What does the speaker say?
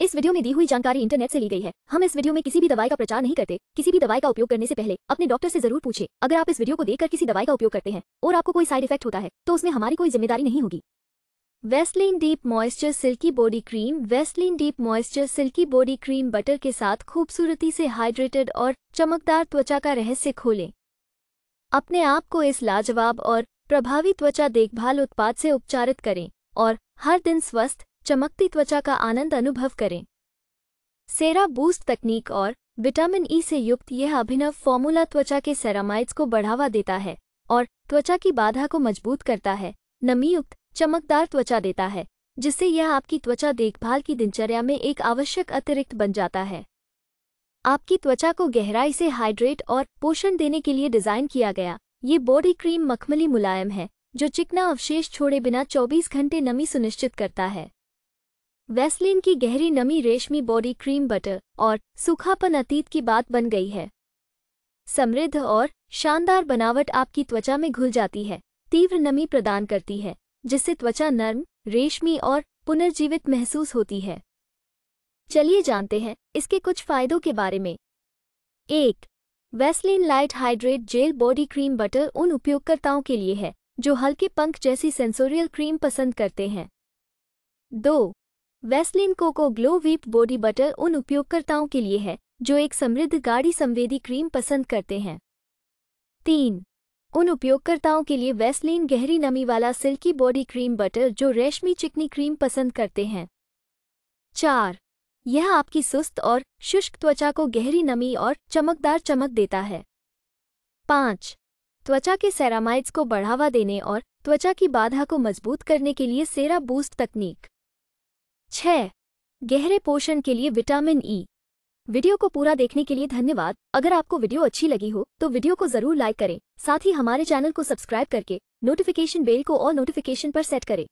इस वीडियो में दी हुई जानकारी इंटरनेट से ली गई है हम इस वीडियो में किसी भी दवाई का प्रचार नहीं करते किसी भी दवाई का उपयोग करने से पहले अपने डॉक्टर से जरूर पूछे अगर आप इस वीडियो को देखकर किसी दवाई का उपयोग करते हैं और आपको कोई साइड इफेक्ट होता है तो उसमें हमारी कोई जिम्मेदारी नहीं होगी Vaseline deep moisture silky body cream Vaseline deep moisture silky body cream butter के साथ खूबसूरती से हाइड्रेटेड और चमकदार त्वचा का रहस्य खोलें अपने आप को इस लाजवाब और प्रभावी त्वचा देखभाल उत्पाद से उपचारित करें और हर दिन स्वस्थ चमकती त्वचा का आनंद अनुभव करें सेरा बूस्ट तकनीक और विटामिन ई से युक्त यह अभिनव फॉर्मूला त्वचा के सेरामाइड्स को बढ़ावा देता है और त्वचा की बाधा को मजबूत करता है नमीयुक्त चमकदार त्वचा देता है जिससे यह आपकी त्वचा देखभाल की दिनचर्या में एक आवश्यक अतिरिक्त बन जाता है आपकी त्वचा को गहराई से हाइड्रेट और पोषण देने के लिए डिज़ाइन किया गया ये बॉडी क्रीम मखमली मुलायम है जो चिकना अवशेष छोड़े बिना 24 घंटे नमी सुनिश्चित करता है वेस्लिन की गहरी नमी रेशमी बॉडी क्रीम बटर और सूखापन अतीत की बात बन गई है समृद्ध और शानदार बनावट आपकी त्वचा में घुल जाती है तीव्र नमी प्रदान करती है जिससे त्वचा नर्म रेशमी और पुनर्जीवित महसूस होती है चलिए जानते हैं इसके कुछ फायदों के बारे में एक Vaseline light hydrate gel body cream butter उन उपयोगकर्ताओं के लिए है जो हल्के पंख जैसी सेंसोरियल क्रीम पसंद करते हैं दो Vaseline cocoa glow whip body butter उन उपयोगकर्ताओं के लिए है जो एक समृद्ध गाढ़ी संवेदी क्रीम पसंद करते हैं तीन उन उपयोगकर्ताओं के लिए वेस्लिन गहरी नमी वाला सिल्की बॉडी क्रीम बटर जो रेशमी चिकनी क्रीम पसंद करते हैं चार यह आपकी सुस्त और शुष्क त्वचा को गहरी नमी और चमकदार चमक देता है पाँच त्वचा के सेरामाइड्स को बढ़ावा देने और त्वचा की बाधा को मजबूत करने के लिए सेरा बूस्ट तकनीक छह गहरे पोषण के लिए विटामिन ई वीडियो को पूरा देखने के लिए धन्यवाद अगर आपको वीडियो अच्छी लगी हो तो वीडियो को जरूर लाइक करें साथ ही हमारे चैनल को सब्सक्राइब करके नोटिफिकेशन बेल को और नोटिफिकेशन पर सेट करें